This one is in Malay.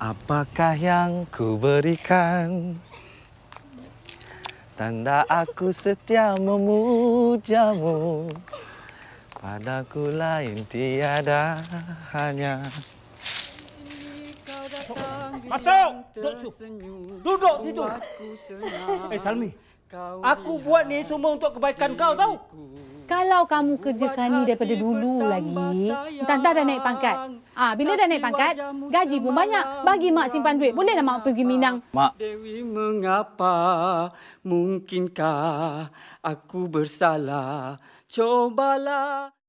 Apakah yang ku berikan Tanda aku setia memujamu Padaku lain tiada hanya Masuk! Duduk, Duduk situ! Eh, Salmi! Aku buat ni semua untuk kebaikan kau tahu. Kalau kamu kerjakan ni daripada dulu lagi, entah-entah dah naik pangkat. Ah, bila dah naik pangkat, gaji pun banyak. Bagi mak simpan duit. Bolehlah mak pergi ah, Minang. Mak. Dewi mengapa? Mungkinkah aku bersalah? Cobalah.